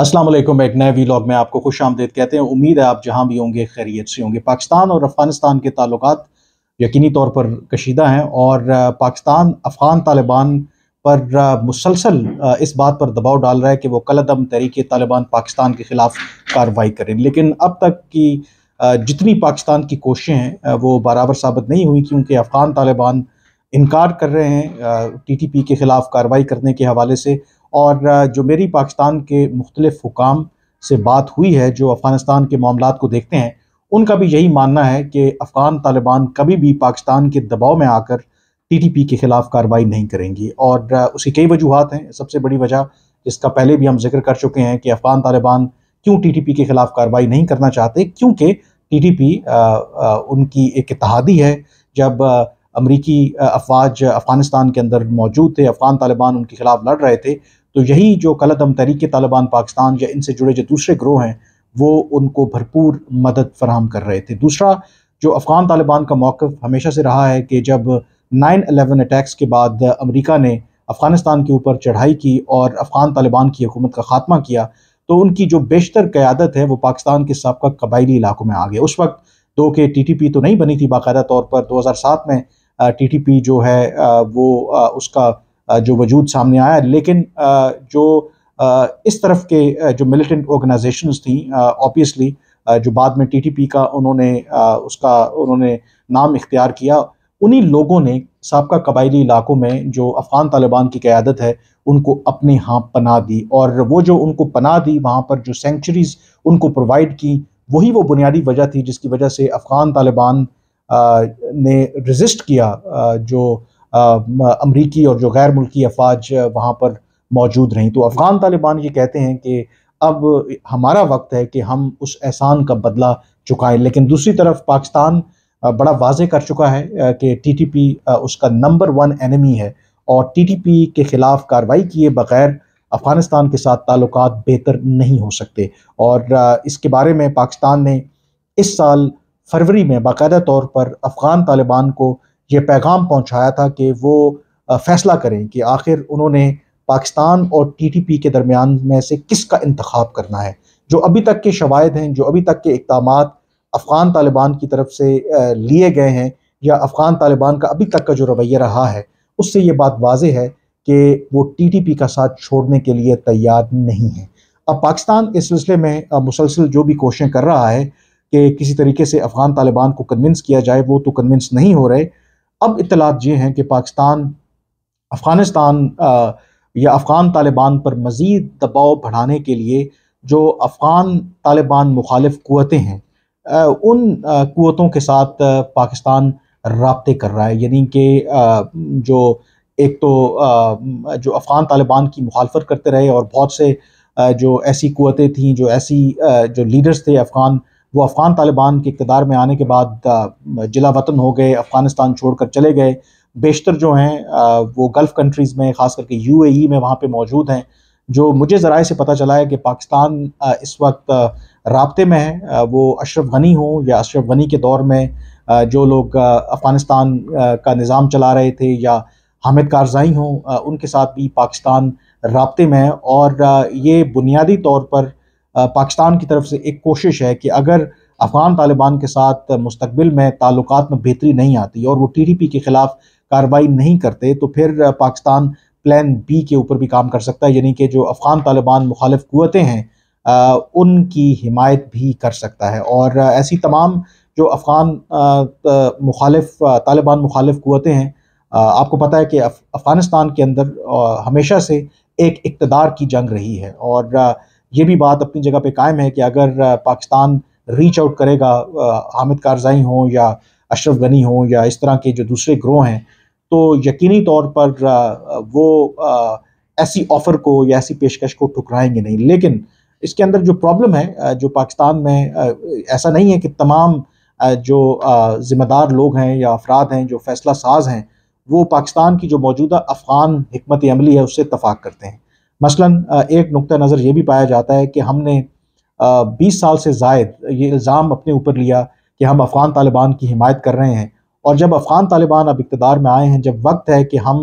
अस्सलाम वालेकुम एक नए वीलॉग में आपको खुश आमदेद कहते हैं उम्मीद है आप जहां भी होंगे खैरियत से होंगे पाकिस्तान और अफ़गानिस्तान के ताल्लुक यकीनी तौर पर कशीदा हैं और पाकिस्तान अफ़गान तालिबान पर मुसलसल इस बात पर दबाव डाल रहा है कि वो कलदम तरीके तालिबान पाकिस्तान के ख़िलाफ़ कार्रवाई करें लेकिन अब तक की जितनी पाकिस्तान की कोशिशें हैं वो बराबर साबित नहीं हुई क्योंकि अफ़गान तालिबान इनकार कर रहे हैं टी टी पी के ख़िलाफ़ कार्रवाई करने के हवाले से और जो मेरी पाकिस्तान के मुख्तलिफ हुकाम से बात हुई है जो अफ़गानिस्तान के मामला को देखते हैं उनका भी यही मानना है कि अफ़गान तालिबान कभी भी पाकिस्तान के दबाव में आकर टी टी पी के ख़िलाफ़ कार्रवाई नहीं करेंगी और उसकी कई वजूहत हैं सबसे बड़ी वजह जिसका पहले भी हम जिक्र कर चुके हैं कि अफ़गान तालिबान क्यों टी टी पी के ख़िलाफ़ कार्रवाई नहीं करना चाहते क्योंकि टी टी पी उनकी एक इतिहादी है जब अमरीकी अफवाज अफ़गानिस्तान के अंदर मौजूद थे अफ़गान तालिबान उनके ख़िलाफ़ लड़ रहे थे तो यही जो कलदम तरीके तालिबान पाकिस्तान या इनसे जुड़े जो दूसरे ग्रोह हैं वो उनको भरपूर मदद फराहम कर रहे थे दूसरा जो अफ़गान तालिबान का मौक़ हमेशा से रहा है कि जब नाइन अलेवन अटैक्स के बाद अमरीका ने अफ़गानिस्तान के ऊपर चढ़ाई की और अफ़गान तालिबान की हुकूमत का ख़ात्मा किया तो उनकी जो बेशतर क़्यादत है वो पाकिस्तान के सबका कबायली इलाकों में आ गया उस वक्त दो के टी टी पी तो नहीं बनी थी बाकायदा तौर पर दो हज़ार सात में टी टी पी जो है वो उसका जो वजूद सामने आया लेकिन जो इस तरफ के जो मिलिटेंट ऑर्गेनाइजेशन थी ऑबियसली जो बाद में टीटीपी का उन्होंने उसका उन्होंने नाम इख्तियार किया उन्हीं लोगों ने सबका कबायली इलाकों में जो अफ़गान तालिबान की क़्यादत है उनको अपने यहाँ पना दी और वो जो उनको पना दी वहाँ पर जो सेंचुरीज़ उनको प्रोवाइड की वही वो बुनियादी वजह थी जिसकी वजह से अफ़गान तालिबान ने रजिस्ट किया जो अमरीकी और जो गैर मुल्की अफवाज वहाँ पर मौजूद रहीं तो अफ़गान तालिबान ये कहते हैं कि अब हमारा वक्त है कि हम उस एहसान का बदला चुकाएं लेकिन दूसरी तरफ पाकिस्तान बड़ा वाजे कर चुका है कि टी टी पी उसका नंबर वन एनिमी है और टी टी पी के ख़िलाफ़ कार्रवाई किए बगैर अफ़गानिस्तान के साथ ताल्लुक बेहतर नहीं हो सकते और इसके बारे में पाकिस्तान ने इस साल फरवरी में बाकायदा तौर पर अफ़गान तालिबान को ये पैगाम पहुंचाया था कि वो फैसला करें कि आखिर उन्होंने पाकिस्तान और टीटीपी के दरमियान में से किसका इंतखब करना है जो अभी तक के शवाद हैं जो अभी तक के इकदाम अफ़गान तालिबान की तरफ से लिए गए हैं या अफ़गान तालिबान का अभी तक का जो रवैया रहा है उससे ये बात वाज है कि वो टीटीपी का साथ छोड़ने के लिए तैयार नहीं है अब पाकिस्तान इस सिलसिले में मुसलसल जो भी कोशिशें कर रहा है कि किसी तरीके से अफ़गान तालिबान को कन्विंस किया जाए वो तो कन्विंस नहीं हो रहे अब इतलात ये हैं कि पाकिस्तान अफ़गानिस्तान या अफ़गान तालिबान पर मज़ीद दबाव बढ़ाने के लिए जो अफ़गान तालिबान मुखालिफ क़वतें हैं उन क़वतों के साथ पाकिस्तान रबते कर रहा है यानी कि जो एक तो जो अफ़गान तालिबान की मुखालफत करते रहे और बहुत से जो ऐसी क़वतें थीं जो ऐसी जो लीडर्स थे अफ़गान वो अफ़गान तालिबान के इकतदार में आने के बाद जिला वतन हो गए अफ़गानिस्तान छोड़ कर चले गए बेशतर जो हैं वो गल्फ़ कंट्रीज़ में ख़ास करके यू e में वहाँ पर मौजूद हैं जो मुझे ज़रा से पता चला है कि पाकिस्तान इस वक्त रबते में है वो अशरफ गनी हों या अशरफ गनी के दौर में जो लोग अफ़गानिस्तान का निज़ाम चला रहे थे या हामिद कारजाई हों उनके साथ भी पाकिस्तान रबते में है और ये बुनियादी तौर पर पाकिस्तान की तरफ से एक कोशिश है कि अगर अफ़गान तालिबान के साथ मुस्तबिल में ताल्लुक में बेहतरी नहीं आती और वो टी डी पी के ख़िलाफ़ कार्रवाई नहीं करते तो फिर पाकिस्तान प्लान बी के ऊपर भी काम कर सकता है यानी कि जो अफ़गान तालिबान मुखालफ कुतें हैं उनकी हिमायत भी कर सकता है और ऐसी तमाम जो अफ़गान मुखालफ तालिबान मुखालफ कुतें हैं आपको पता है कि अफ़गानिस्तान के अंदर हमेशा से एक इकतदार की जंग रही है और ये भी बात अपनी जगह पे कायम है कि अगर पाकिस्तान रीच आउट करेगा हामिद कारजाई हों या अशरफ गनी हों या इस तरह के जो दूसरे ग्रोह हैं तो यकीनी तौर पर वो ऐसी ऑफ़र को या ऐसी पेशकश को ठुकराएंगे नहीं लेकिन इसके अंदर जो प्रॉब्लम है जो पाकिस्तान में ऐसा नहीं है कि तमाम जो ज़िम्मेदार लोग हैं या अफराद हैं जो फैसला साज हैं वो पाकिस्तान की जो मौजूदा अफ़गान हमत अमली है उससे इतफाक़ करते हैं मसलन एक नुक़ नज़र ये भी पाया जाता है कि हमने बीस साल से जायद ये इल्ज़ाम अपने ऊपर लिया कि हम अफ़गान तालिबान की हिमायत कर रहे हैं और जब अफ़गान तालिबान अब इकतदार में आए हैं जब वक्त है कि हम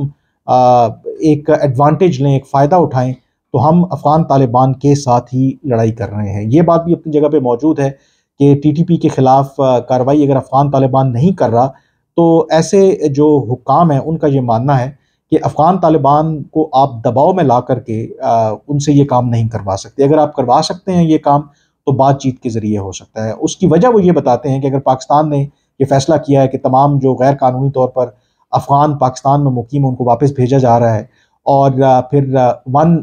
एक एडवांटेज लें एक फ़ायदा उठाएं तो हम अफ़गान तालिबान के साथ ही लड़ाई कर रहे हैं ये बात भी अपनी जगह पर मौजूद है कि पी के ख़िलाफ़ कार्रवाई अगर अफ़गान तालिबान नहीं कर रहा तो ऐसे जो हुकाम हैं उनका ये मानना है कि अफ़गान तालिबान को आप दबाव में ला करके आ, उनसे ये काम नहीं करवा सकते अगर आप करवा सकते हैं ये काम तो बातचीत के ज़रिए हो सकता है उसकी वजह वो ये बताते हैं कि अगर पाकिस्तान ने ये फैसला किया है कि तमाम जो गैर कानूनी तौर पर अफ़गान पाकिस्तान में मुकीम उनको वापस भेजा जा रहा है और फिर वन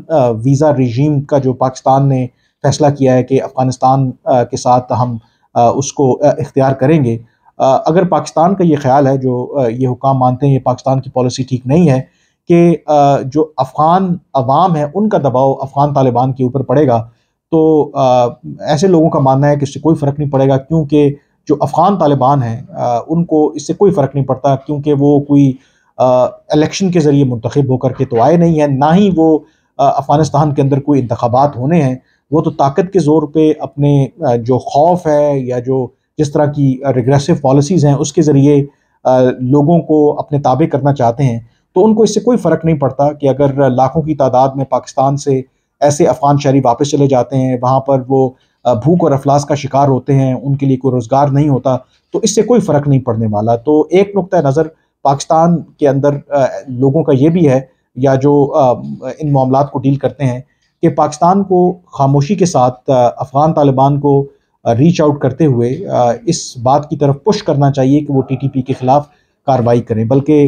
वीज़ा रिजीम का जो पाकिस्तान ने फैसला किया है कि अफ़गानिस्तान के साथ हम उसको इख्तियार करेंगे अगर पाकिस्तान का ये ख्याल है जो ये हुकाम मानते हैं ये पाकिस्तान की पॉलिसी ठीक नहीं है कि जो अफ़गान अवाम है उनका दबाव अफ़गान तालिबान के ऊपर पड़ेगा तो ऐसे लोगों का मानना है कि इससे कोई फ़र्क नहीं पड़ेगा क्योंकि जो अफ़गान तालिबान हैं उनको इससे कोई फ़र्क नहीं पड़ता क्योंकि वो कोई इलेक्शन के ज़रिए मंतखब होकर के तो आए नहीं हैं ना ही वो अफ़गानिस्तान के अंदर कोई इंतबात होने हैं वो तो ताकत के ज़ोर पर अपने जो खौफ है या जो जिस तरह की रिग्रेसिव पॉलिसीज़ हैं उसके ज़रिए लोगों को अपने ताबे करना चाहते हैं तो उनको इससे कोई फ़र्क नहीं पड़ता कि अगर लाखों की तादाद में पाकिस्तान से ऐसे अफ़गान शहरी वापस चले जाते हैं वहाँ पर वो भूख और अफलास का शिकार होते हैं उनके लिए कोई रोज़गार नहीं होता तो इससे कोई फ़र्क नहीं पड़ने वाला तो एक नुकतः नज़र पाकिस्तान के अंदर लोगों का ये भी है या जो इन मामला को डील करते हैं कि पाकिस्तान को खामोशी के साथ अफ़गान तालिबान को रीच आउट करते हुए इस बात की तरफ पुश करना चाहिए कि वो टी टी पी के ख़िलाफ़ कार्रवाई करें बल्कि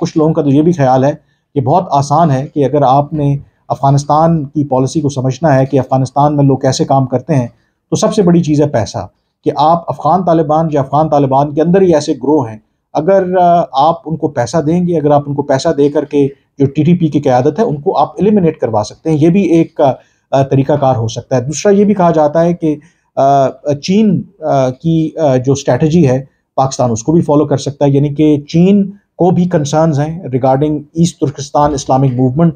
कुछ लोगों का तो ये भी ख्याल है कि बहुत आसान है कि अगर आपने अफ़गानिस्तान की पॉलिसी को समझना है कि अफ़गानिस्तान में लोग कैसे काम करते हैं तो सबसे बड़ी चीज़ है पैसा कि आप अफ़गान तालिबान या अफ़गान तालिबान के अंदर ही ऐसे ग्रो हैं अगर आप उनको पैसा देंगे अगर आप उनको पैसा दे करके जो टीटीपी की क्यादत है उनको आप एलिमिनेट करवा सकते हैं ये भी एक तरीकाकार हो सकता है दूसरा ये भी कहा जाता है कि चीन की जो स्ट्रेटजी है पाकिस्तान उसको भी फॉलो कर सकता है यानी कि चीन को भी कंसर्न हैं regarding east Turkestan Islamic movement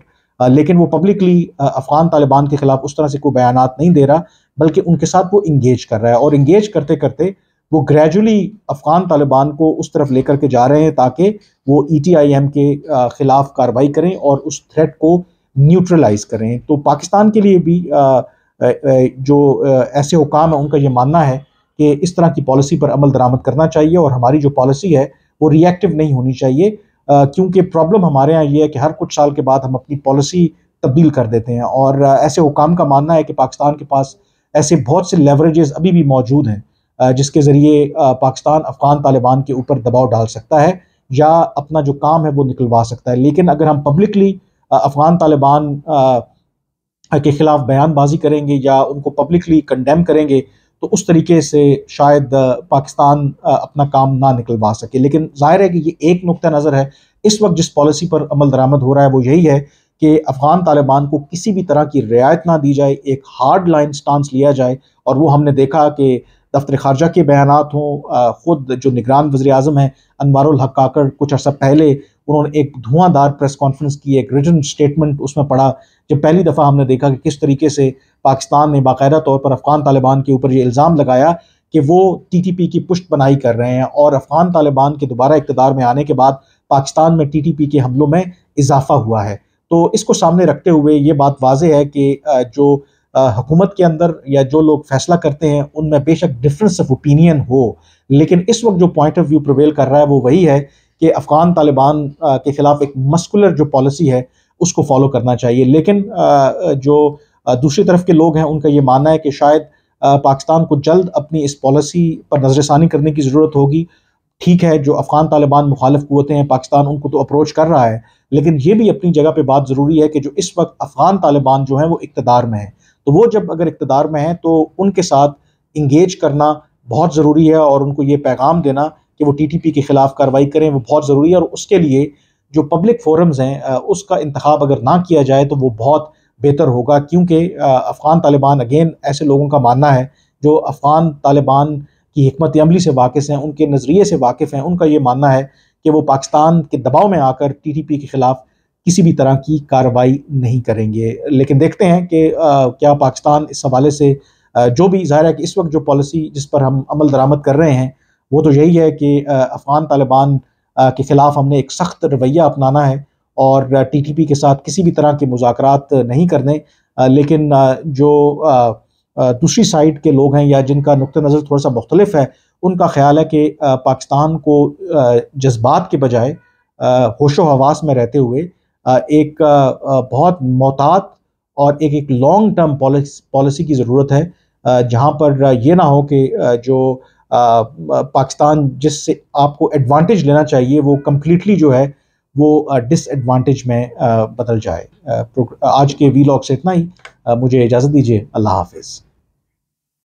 लेकिन वो पब्लिकली अफगान तालिबान के खिलाफ उस तरह से कोई बयान नहीं दे रहा बल्कि उनके साथ वो इंगेज कर रहा है और इंगेज करते करते वो ग्रेजुअली अफगान तालिबान को उस तरफ लेकर के जा रहे हैं ताकि वो ई e के ख़िलाफ़ कार्रवाई करें और उस थ्रेट को न्यूट्रलाइज करें तो पाकिस्तान के लिए भी जो ऐसे हुकाम है उनका ये मानना है कि इस तरह की पॉलिसी पर अमल दरामद करना चाहिए और हमारी जो पॉलिसी है वो रिएक्टिव नहीं होनी चाहिए क्योंकि प्रॉब्लम हमारे यहाँ ये है कि हर कुछ साल के बाद हम अपनी पॉलिसी तब्दील कर देते हैं और ऐसे हुकाम का मानना है कि पाकिस्तान के पास ऐसे बहुत से लेवरेजेस अभी भी मौजूद हैं जिसके ज़रिए पाकिस्तान अफ़गान तालिबान के ऊपर दबाव डाल सकता है या अपना जो काम है वो निकलवा सकता है लेकिन अगर हम पब्लिकली अफ़गान तालिबान के ख़िलाफ़ बयानबाजी करेंगे या उनको पब्लिकली कंडेम करेंगे तो उस तरीके से शायद पाकिस्तान अपना काम ना निकलवा सके लेकिन जाहिर है कि ये एक नुक़ नज़र है इस वक्त जिस पॉलिसी पर अमल दरामद हो रहा है वो यही है कि अफ़गान तालिबान को किसी भी तरह की रियायत ना दी जाए एक हार्ड लाइन स्टांस लिया जाए और वो हमने देखा कि दफ्तर खारजा के बयान हों ख़ुद जो निगरान वजी अजम हैं अनवारुल कुछ अर्सा पहले उन्होंने एक धुआंधार प्रेस कॉन्फ्रेंस की एक रिटर्न स्टेटमेंट उसमें पढ़ा जब पहली दफ़ा हमने देखा कि किस तरीके से पाकिस्तान ने बाकायदा तौर पर अफ़गान तालिबान के ऊपर ये इल्ज़ाम लगाया कि वो टीटीपी की पुष्ट बनाई कर रहे हैं और अफ़गान तालिबान के दोबारा इकतदार में आने के बाद पाकिस्तान में टीटीपी के हमलों में इजाफा हुआ है तो इसको सामने रखते हुए ये बात वाज है कि जो हुकूमत के अंदर या जो लोग फैसला करते हैं उनमें बेशक डिफरेंस ऑफ ओपिनियन हो लेकिन इस वक्त जो पॉइंट ऑफ व्यू प्रवेल कर रहा है वो वही है कि अफ़गान तालिबान के ख़िलाफ़ एक मस्कुलर जो पॉलिसी है उसको फॉलो करना चाहिए लेकिन जो दूसरी तरफ के लोग हैं उनका ये मानना है कि शायद पाकिस्तान को जल्द अपनी इस पॉलिसी पर नज़रसानी करने की ज़रूरत होगी ठीक है जो अफ़गान तालिबान मुखालफ कुतें हैं पाकिस्तान उनको तो अप्रोच कर रहा है लेकिन ये भी अपनी जगह पे बात ज़रूरी है कि जो इस वक्त अफ़गान तालिबान जो हैं वो इकतदार में हैं तो वो जब अगर इकतदार में हैं तो उनके साथ इंगेज करना बहुत ज़रूरी है और उनको ये पैगाम देना कि वो टीटीपी के ख़िलाफ़ कार्रवाई करें वो बहुत ज़रूरी है और उसके लिए जो पब्लिक फोरम्स हैं उसका इंतखब अगर ना किया जाए तो वो बहुत बेहतर होगा क्योंकि अफ़गान तालिबान अगेन ऐसे लोगों का मानना है जो अफ़गान तालिबान की हमत अमली से वाकिफ़ हैं उनके नज़रिए से वाकिफ़ हैं उनका ये मानना है कि वो पाकिस्तान के दबाव में आकर टी टी पी के ख़िलाफ़ किसी भी तरह की कार्रवाई नहीं करेंगे लेकिन देखते हैं कि क्या पाकिस्तान इस हवाले से जो भी ज़ाहिर है कि इस वक्त जो पॉलिसी जिस पर हम अमल दरामद कर रहे हैं वो तो यही है कि अफ़गान तालिबान के ख़िलाफ़ हमने एक सख्त रवैया अपनाना है और टी टी पी के साथ किसी भी तरह के मुजात नहीं करने लेकिन जो दूसरी साइड के लोग हैं या जिनका नुक़ नज़र थोड़ा सा मुख्तलिफ है उनका ख्याल है कि पाकिस्तान को जज्बात के बजाय होशो हवास में रहते हुए एक बहुत मोहतात और एक एक लॉन्ग टर्म पॉलिसी की ज़रूरत है जहाँ पर यह ना हो कि जो पाकिस्तान जिससे आपको एडवांटेज लेना चाहिए वो कम्प्लीटली जो है वो डिसएडवांटेज में बदल जाए आज के वीलॉग से इतना ही मुझे इजाज़त दीजिए अल्लाह हाफिज़